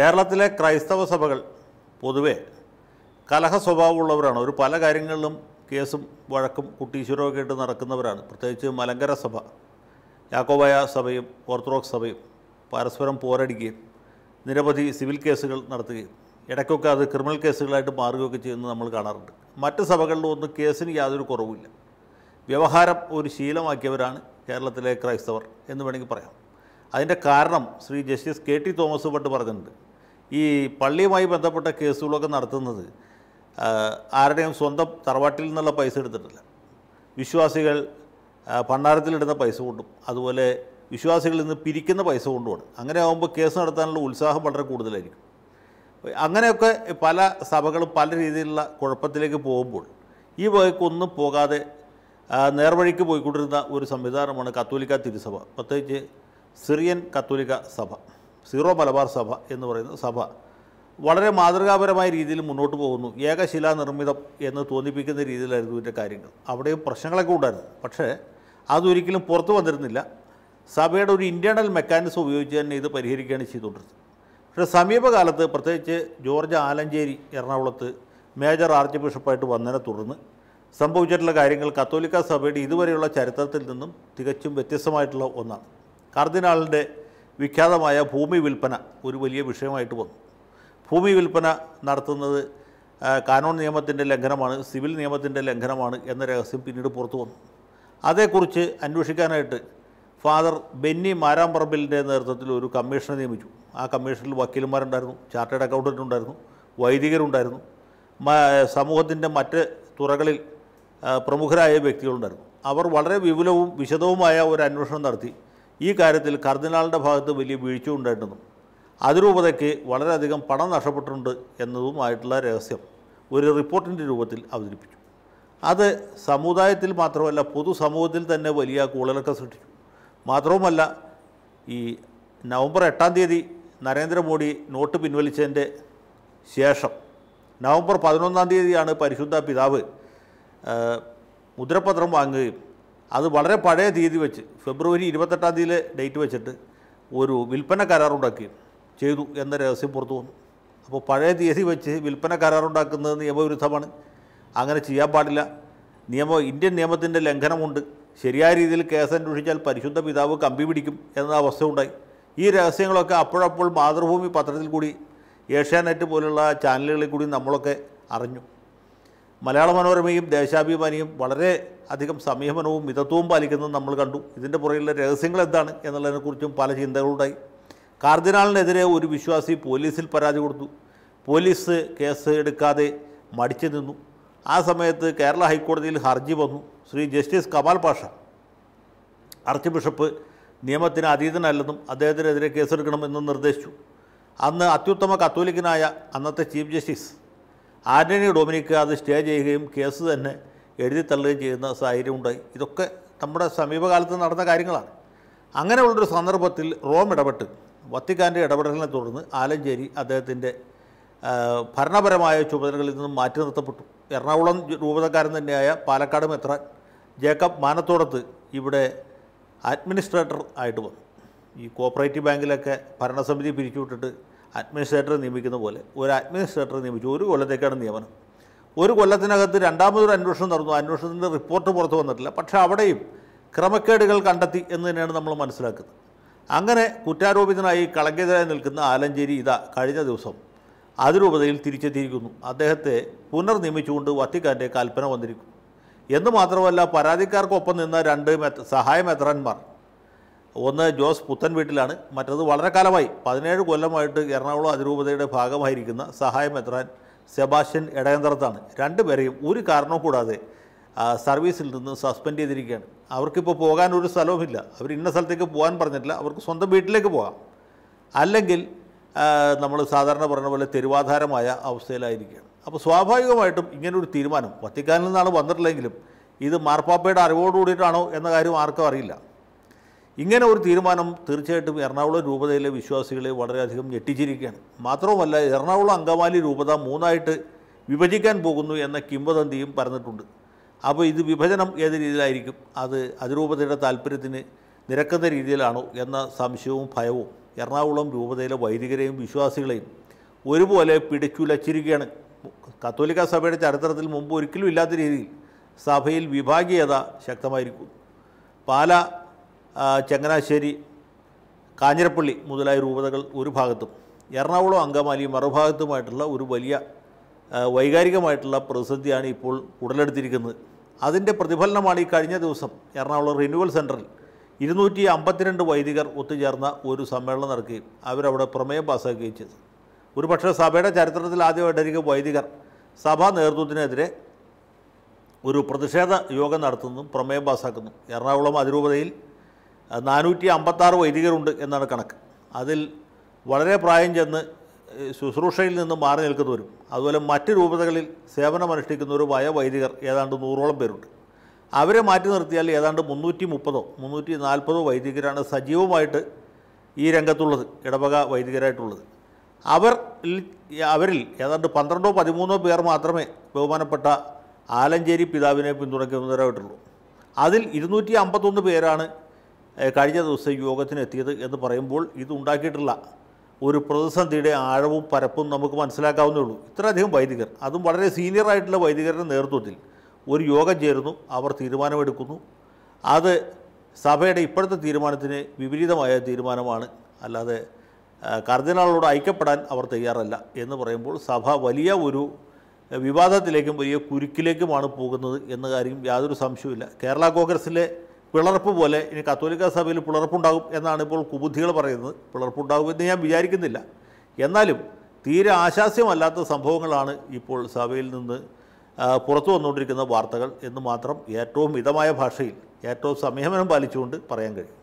കേരളത്തിലെ ക്രൈസ്തവ സഭകൾ പൊതുവേ കലഹ സ്വഭാവമുള്ളവരാണ് ഒരു പല കാര്യങ്ങളിലും കേസും വഴക്കും കുട്ടീശ്വരമൊക്കെ ആയിട്ട് നടക്കുന്നവരാണ് പ്രത്യേകിച്ച് മലങ്കര സഭ യാക്കോബായ സഭയും ഓർത്തഡോക്സ് സഭയും പരസ്പരം പോരടിക്കുകയും നിരവധി സിവിൽ കേസുകൾ നടത്തുകയും ഇടയ്ക്കൊക്കെ അത് ക്രിമിനൽ കേസുകളായിട്ട് മാറുകയൊക്കെ ചെയ്യുന്നത് നമ്മൾ കാണാറുണ്ട് മറ്റ് ഒന്നും കേസിന് യാതൊരു കുറവുമില്ല വ്യവഹാരം ഒരു ശീലമാക്കിയവരാണ് കേരളത്തിലെ ക്രൈസ്തവർ എന്ന് വേണമെങ്കിൽ പറയാം അതിൻ്റെ കാരണം Shri justice K T Thomas Bhat പറഞ്ഞിട്ടുണ്ട് ഈ പള്ളിയുമായി ബന്ധപ്പെട്ട കേസുകളൊക്കെ നടത്തുന്നത് ആരുടെയും സ്വന്തം തറവാട്ടിൽ നിന്നുള്ള പൈസ എടുത്തിട്ടില്ല വിശ്വാസികൾ ഭണ്ണാരത്തിലിടുന്ന പൈസ കൊണ്ടും അതുപോലെ വിശ്വാസികളിൽ നിന്ന് പിരിക്കുന്ന പൈസ കൊണ്ടുമാണ് അങ്ങനെ ആകുമ്പോൾ കേസ് നടത്താനുള്ള ഉത്സാഹം വളരെ കൂടുതലായിരിക്കും അങ്ങനെയൊക്കെ പല സഭകളും പല രീതിയിലുള്ള കുഴപ്പത്തിലേക്ക് പോകുമ്പോൾ ഈ വകയ്ക്കൊന്നും പോകാതെ നേർവഴിക്ക് പോയിക്കൊണ്ടിരുന്ന ഒരു സംവിധാനമാണ് കത്തോലിക്ക തിരുസഭ പ്രത്യേകിച്ച് സിറിയൻ കത്തോലിക്ക സഭ സീറോ മലബാർ സഭ എന്ന് പറയുന്ന സഭ വളരെ മാതൃകാപരമായ രീതിയിൽ മുന്നോട്ട് പോകുന്നു ഏകശിലാ നിർമ്മിതം എന്ന് തോന്നിപ്പിക്കുന്ന രീതിയിലായിരുന്നു ഇതിൻ്റെ കാര്യങ്ങൾ അവിടെയും പ്രശ്നങ്ങളൊക്കെ ഉണ്ടായിരുന്നു പക്ഷേ അതൊരിക്കലും പുറത്തു വന്നിരുന്നില്ല സഭയുടെ ഒരു ഇൻറ്റേർണൽ മെക്കാനിസം ഉപയോഗിച്ച് തന്നെ ഇത് പരിഹരിക്കുകയാണ് ചെയ്തുകൊണ്ടിരുന്നത് പക്ഷേ സമീപകാലത്ത് പ്രത്യേകിച്ച് ജോർജ് ആലഞ്ചേരി എറണാകുളത്ത് മേജർ ആർച്ച് ബിഷപ്പായിട്ട് വന്നതിനെ തുടർന്ന് സംഭവിച്ചിട്ടുള്ള കാര്യങ്ങൾ കത്തോലിക്ക സഭയുടെ ഇതുവരെയുള്ള ചരിത്രത്തിൽ നിന്നും തികച്ചും വ്യത്യസ്തമായിട്ടുള്ള ഒന്നാണ് കർദിനാളിൻ്റെ വിഖ്യാതമായ ഭൂമി വിൽപ്പന ഒരു വലിയ വിഷയമായിട്ട് വന്നു ഭൂമി വിൽപ്പന നടത്തുന്നത് കാനോൺ നിയമത്തിൻ്റെ ലംഘനമാണ് സിവിൽ നിയമത്തിൻ്റെ ലംഘനമാണ് എന്ന രഹസ്യം പിന്നീട് പുറത്തു വന്നു അതേക്കുറിച്ച് അന്വേഷിക്കാനായിട്ട് ഫാദർ ബെന്നി മാരാമ്പറമ്പിലിൻ്റെ നേതൃത്വത്തിൽ ഒരു കമ്മീഷനെ നിയമിച്ചു ആ കമ്മീഷനിൽ വക്കീലന്മാരുണ്ടായിരുന്നു ചാർട്ടേഡ് അക്കൗണ്ടൻ്റ് ഉണ്ടായിരുന്നു വൈദികരുണ്ടായിരുന്നു സമൂഹത്തിൻ്റെ മറ്റ് തുറകളിൽ പ്രമുഖരായ വ്യക്തികളുണ്ടായിരുന്നു അവർ വളരെ വിപുലവും വിശദവുമായ ഒരു അന്വേഷണം നടത്തി ഈ കാര്യത്തിൽ കർദിനാളിൻ്റെ ഭാഗത്ത് വലിയ വീഴ്ച ഉണ്ടായിരുന്നു അതിരൂപതയ്ക്ക് വളരെയധികം പണം നഷ്ടപ്പെട്ടിട്ടുണ്ട് എന്നതുമായിട്ടുള്ള രഹസ്യം ഒരു റിപ്പോർട്ടിൻ്റെ രൂപത്തിൽ അവതരിപ്പിച്ചു അത് സമുദായത്തിൽ മാത്രമല്ല പൊതുസമൂഹത്തിൽ തന്നെ വലിയ കൂളലൊക്കെ സൃഷ്ടിച്ചു മാത്രവുമല്ല ഈ നവംബർ എട്ടാം തീയതി നരേന്ദ്രമോദി നോട്ട് പിൻവലിച്ചതിൻ്റെ ശേഷം നവംബർ പതിനൊന്നാം തീയതിയാണ് പരിശുദ്ധ പിതാവ് മുദ്രപത്രം വാങ്ങുകയും അത് വളരെ പഴയ തീയതി വെച്ച് ഫെബ്രുവരി ഇരുപത്തെട്ടാം തീയതിയിലെ ഡേറ്റ് വെച്ചിട്ട് ഒരു വിൽപ്പന കരാറുണ്ടാക്കി ചെയ്തു എന്ന രഹസ്യം പുറത്തു വന്നു അപ്പോൾ പഴയ തീയതി വെച്ച് വിൽപ്പന കരാറുണ്ടാക്കുന്നത് നിയമവിരുദ്ധമാണ് അങ്ങനെ ചെയ്യാൻ പാടില്ല നിയമ ഇന്ത്യൻ നിയമത്തിൻ്റെ ലംഘനമുണ്ട് ശരിയായ രീതിയിൽ കേസ് അന്വേഷിച്ചാൽ പരിശുദ്ധ പിതാവ് കമ്പി പിടിക്കും എന്ന അവസ്ഥ ഉണ്ടായി ഈ രഹസ്യങ്ങളൊക്കെ അപ്പോഴപ്പോൾ മാതൃഭൂമി പത്രത്തിൽ കൂടി ഏഷ്യാനെറ്റ് പോലുള്ള ചാനലുകളിൽ കൂടി നമ്മളൊക്കെ അറിഞ്ഞു മലയാള മനോരമയും ദേശാഭിമാനിയും വളരെ അധികം സംയമനവും മിതത്വവും പാലിക്കുന്നതും നമ്മൾ കണ്ടു ഇതിൻ്റെ പുറകിലുള്ള രഹസ്യങ്ങൾ എന്താണ് എന്നുള്ളതിനെക്കുറിച്ചും പല ചിന്തകളുണ്ടായി കാർദിനാളിനെതിരെ ഒരു വിശ്വാസി പോലീസിൽ പരാതി കൊടുത്തു പോലീസ് കേസ് എടുക്കാതെ മടിച്ചു നിന്നു ആ സമയത്ത് കേരള ഹൈക്കോടതിയിൽ ഹർജി വന്നു Shri justice Kamal Pasha archbishop നിയമത്തിന് അതീതനല്ലെന്നും അദ്ദേഹത്തിനെതിരെ കേസെടുക്കണമെന്നും നിർദ്ദേശിച്ചു അന്ന് അത്യുത്തമ കത്തോലിക്കനായ അന്നത്തെ ചീഫ് ജസ്റ്റിസ് ആന്റണി ഡൊമിനിക്ക് അത് സ്റ്റേ ചെയ്യുകയും കേസ് തന്നെ എഴുതി തള്ളുകയും ചെയ്യുന്ന ഉണ്ടായി ഇതൊക്കെ നമ്മുടെ സമീപകാലത്ത് നടന്ന കാര്യങ്ങളാണ് അങ്ങനെയുള്ളൊരു സന്ദർഭത്തിൽ റോം ഇടപെട്ട് വത്തിക്കാൻ്റെ ഇടപെടലിനെ തുടർന്ന് ആലഞ്ചേരി അദ്ദേഹത്തിൻ്റെ ഭരണപരമായ ചുമതലകളിൽ നിന്നും മാറ്റി നിർത്തപ്പെട്ടു എറണാകുളം രൂപതക്കാരൻ തന്നെയായ പാലക്കാട് മെത്രാൻ ജേക്കബ് മാനത്തോടത്ത് ഇവിടെ അഡ്മിനിസ്ട്രേറ്റർ ആയിട്ട് വന്നു ഈ കോപ്പറേറ്റീവ് ബാങ്കിലൊക്കെ ഭരണസമിതി പിരിച്ചുവിട്ടിട്ട് അഡ്മിനിസ്ട്രേറ്റർ നിയമിക്കുന്ന പോലെ ഒരു അഡ്മിനിസ്ട്രേറ്റർ നിയമിച്ചു ഒരു കൊല്ലത്തേക്കാണ് നിയമനം ഒരു കൊല്ലത്തിനകത്ത് രണ്ടാമതൊരു അന്വേഷണം നടന്നു അന്വേഷണത്തിൻ്റെ റിപ്പോർട്ട് പുറത്തു വന്നിട്ടില്ല പക്ഷേ അവിടെയും ക്രമക്കേടുകൾ കണ്ടെത്തി എന്ന് തന്നെയാണ് നമ്മൾ മനസ്സിലാക്കുന്നത് അങ്ങനെ കുറ്റാരോപിതനായി കളങ്കിതരായി നിൽക്കുന്ന ആലഞ്ചേരി ഇതാ കഴിഞ്ഞ ദിവസം അതിരൂപതയിൽ തിരിച്ചെത്തിയിരിക്കുന്നു അദ്ദേഹത്തെ പുനർനിയമിച്ചുകൊണ്ട് വത്തിക്കാൻ്റെ കൽപ്പന വന്നിരിക്കും എന്ന് മാത്രമല്ല പരാതിക്കാർക്കൊപ്പം നിന്ന രണ്ട് സഹായ മെത്രാന്മാർ ഒന്ന് ജോസ് പുത്തൻ വീട്ടിലാണ് മറ്റത് വളരെ കാലമായി പതിനേഴ് കൊല്ലമായിട്ട് എറണാകുളം അതിരൂപതയുടെ ഭാഗമായിരിക്കുന്ന സഹായം എത്രാൻ സെബാസ്റ്റ്യൻ ഇടയന്ത്രത്താണ് രണ്ടുപേരെയും ഒരു കാരണവും കൂടാതെ സർവീസിൽ നിന്ന് സസ്പെൻഡ് ചെയ്തിരിക്കുകയാണ് അവർക്കിപ്പോൾ പോകാൻ ഒരു സ്ഥലവുമില്ല അവർ ഇന്ന സ്ഥലത്തേക്ക് പോകാൻ പറഞ്ഞിട്ടില്ല അവർക്ക് സ്വന്തം വീട്ടിലേക്ക് പോകാം അല്ലെങ്കിൽ നമ്മൾ സാധാരണ പറഞ്ഞ പോലെ തെരുവാധാരമായ അവസ്ഥയിലായിരിക്കുകയാണ് അപ്പോൾ സ്വാഭാവികമായിട്ടും ഇങ്ങനൊരു തീരുമാനം വത്തിക്കാനിൽ നിന്നാണ് വന്നിട്ടില്ലെങ്കിലും ഇത് മാർപ്പാപ്പയുടെ അറിവോട് കൂടിയിട്ടാണോ എന്ന കാര്യം ആർക്കും അറിയില്ല ഇങ്ങനെ ഒരു തീരുമാനം തീർച്ചയായിട്ടും എറണാകുളം രൂപതയിലെ വിശ്വാസികളെ വളരെയധികം ഞെട്ടിച്ചിരിക്കുകയാണ് മാത്രവുമല്ല എറണാകുളം അങ്കമാലി രൂപത മൂന്നായിട്ട് വിഭജിക്കാൻ പോകുന്നു എന്ന കിംവദന്തിയും പറഞ്ഞിട്ടുണ്ട് അപ്പോൾ ഇത് വിഭജനം ഏത് രീതിയിലായിരിക്കും അത് അതിരൂപതയുടെ താല്പര്യത്തിന് നിരക്കുന്ന രീതിയിലാണോ എന്ന സംശയവും ഭയവും എറണാകുളം രൂപതയിലെ വൈദികരെയും വിശ്വാസികളെയും ഒരുപോലെ പിടിച്ചുലച്ചിരിക്കുകയാണ് കത്തോലിക്ക സഭയുടെ ചരിത്രത്തിൽ മുമ്പ് ഒരിക്കലും ഇല്ലാത്ത രീതിയിൽ സഭയിൽ വിഭാഗീയത ശക്തമായിരിക്കും പാല ചങ്ങനാശ്ശേരി കാഞ്ഞിരപ്പള്ളി മുതലായ രൂപതകൾ ഒരു ഭാഗത്തും എറണാകുളം അങ്കമാലി മറുഭാഗത്തുമായിട്ടുള്ള ഒരു വലിയ വൈകാരികമായിട്ടുള്ള പ്രതിസന്ധിയാണ് ഇപ്പോൾ ഉടലെടുത്തിരിക്കുന്നത് അതിൻ്റെ പ്രതിഫലനമാണ് ഈ കഴിഞ്ഞ ദിവസം എറണാകുളം റിന്യൂവൽ സെൻറ്ററിൽ ഇരുന്നൂറ്റി അമ്പത്തിരണ്ട് വൈദികർ ഒത്തുചേർന്ന ഒരു സമ്മേളനം നടക്കുകയും അവരവിടെ പ്രമേയം പാസ്സാക്കുകയും ചെയ്തു ഒരു പക്ഷേ സഭയുടെ ചരിത്രത്തിൽ ആദ്യമായിട്ടായിരിക്കും വൈദികർ സഭാ നേതൃത്വത്തിനെതിരെ ഒരു പ്രതിഷേധ യോഗം നടത്തുന്നതും പ്രമേയം പാസ്സാക്കുന്നു എറണാകുളം അതിരൂപതയിൽ നാനൂറ്റി അമ്പത്താറ് വൈദികരുണ്ട് എന്നാണ് കണക്ക് അതിൽ വളരെ പ്രായം ചെന്ന് ശുശ്രൂഷയിൽ നിന്ന് മാറി നിൽക്കുന്നവരും അതുപോലെ മറ്റ് രൂപതകളിൽ സേവനമനുഷ്ഠിക്കുന്നവരുമായ വൈദികർ ഏതാണ്ട് നൂറോളം പേരുണ്ട് അവരെ മാറ്റി നിർത്തിയാൽ ഏതാണ്ട് മുന്നൂറ്റി മുപ്പതോ മുന്നൂറ്റി നാൽപ്പതോ വൈദികരാണ് സജീവമായിട്ട് ഈ രംഗത്തുള്ളത് ഇടവക വൈദികരായിട്ടുള്ളത് അവർ അവരിൽ ഏതാണ്ട് പന്ത്രണ്ടോ പതിമൂന്നോ പേർ മാത്രമേ ബഹുമാനപ്പെട്ട ആലഞ്ചേരി പിതാവിനെ പിന്തുണയ്ക്കുന്നവരായിട്ടുള്ളൂ അതിൽ ഇരുന്നൂറ്റി അമ്പത്തൊന്ന് പേരാണ് കഴിഞ്ഞ ദിവസം യോഗത്തിന് എത്തിയത് എന്ന് പറയുമ്പോൾ ഇത് ഒരു പ്രതിസന്ധിയുടെ ആഴവും പരപ്പും നമുക്ക് മനസ്സിലാക്കാവുന്നേ ഉള്ളൂ ഇത്രയധികം വൈദികർ അതും വളരെ സീനിയറായിട്ടുള്ള വൈദികരുടെ നേതൃത്വത്തിൽ ഒരു യോഗം ചേരുന്നു അവർ തീരുമാനമെടുക്കുന്നു അത് സഭയുടെ ഇപ്പോഴത്തെ തീരുമാനത്തിന് വിപരീതമായ തീരുമാനമാണ് അല്ലാതെ കർദിനാളോട് ഐക്യപ്പെടാൻ അവർ തയ്യാറല്ല എന്ന് പറയുമ്പോൾ സഭ വലിയ ഒരു വിവാദത്തിലേക്കും വലിയ കുരുക്കിലേക്കുമാണ് പോകുന്നത് എന്ന കാര്യം യാതൊരു സംശയവുമില്ല കേരള കോൺഗ്രസിലെ പിളർപ്പ് പോലെ ഇനി കത്തോലിക്ക സഭയിൽ പിളർപ്പുണ്ടാകും എന്നാണ് ഇപ്പോൾ കുബുദ്ധികൾ പറയുന്നത് പിളർപ്പുണ്ടാകുമെന്ന് ഞാൻ വിചാരിക്കുന്നില്ല എന്നാലും തീരെ ആശാസ്യമല്ലാത്ത സംഭവങ്ങളാണ് ഇപ്പോൾ സഭയിൽ നിന്ന് പുറത്തു വന്നുകൊണ്ടിരിക്കുന്ന വാർത്തകൾ എന്ന് മാത്രം ഏറ്റവും മിതമായ ഭാഷയിൽ ഏറ്റവും സംയമനം പാലിച്ചുകൊണ്ട് പറയാൻ കഴിയും